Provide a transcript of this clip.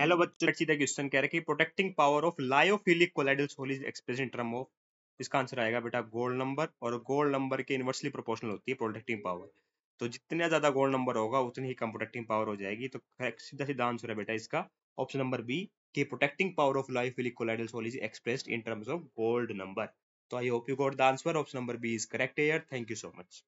hello बच्चों let's see the question कह रहे हैं कि protecting power of lyophilic colloidal sol is express in term of इसका आंसर आएगा बेटा गोल्ड नंबर और गोल्ड नंबर के इनवर्सली प्रोपोर्शनल होती है प्रोटेक्टिंग पावर तो जितना ज्यादा गोल्ड नंबर होगा उतनी ही कम प्रोटेक्टिंग पावर हो जाएगी तो सीधा सीधा आंसर है बेटा इसका ऑप्शन नंबर बी कि protecting power of lyophilic colloidal sol is expressed in terms of gold number तो I hope you got the answer option number B is correct air thank you so much